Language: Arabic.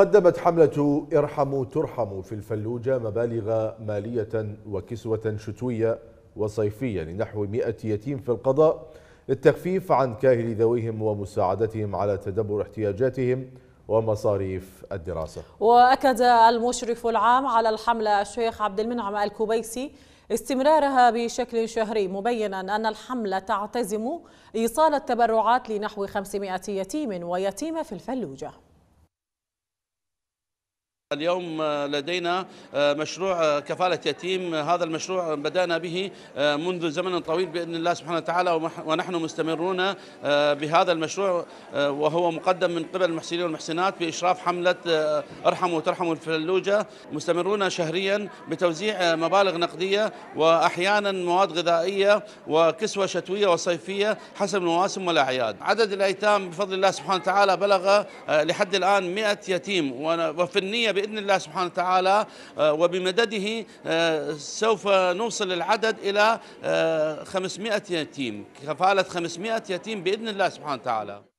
قدمت حملة ارحموا ترحموا في الفلوجة مبالغ مالية وكسوة شتوية وصيفية لنحو 100 يتيم في القضاء للتخفيف عن كاهل ذويهم ومساعدتهم على تدبر احتياجاتهم ومصاريف الدراسة وأكد المشرف العام على الحملة الشيخ عبد المنعم الكوبيسي استمرارها بشكل شهري مبينا أن الحملة تعتزم إيصال التبرعات لنحو 500 يتيم ويتيمة في الفلوجة اليوم آه، لدينا آه، مشروع آه، كفالة يتيم هذا المشروع بدأنا به منذ زمن طويل بإذن الله سبحانه وتعالى ونحن مستمرون بهذا المشروع وهو مقدم من قبل المحسنين والمحسنات بإشراف حملة ارحموا وترحموا الفلوجة مستمرون شهريا بتوزيع مبالغ نقدية وأحيانا مواد غذائية وكسوة شتوية وصيفية حسب المواسم والأعياد عدد الأيتام بفضل الله سبحانه وتعالى بلغ لحد الآن 100 يتيم وفي النية باذن الله سبحانه وتعالى آه، وبمدده آه، سوف نوصل العدد الى 500 آه، يتيم كفاله 500 يتيم باذن الله سبحانه وتعالى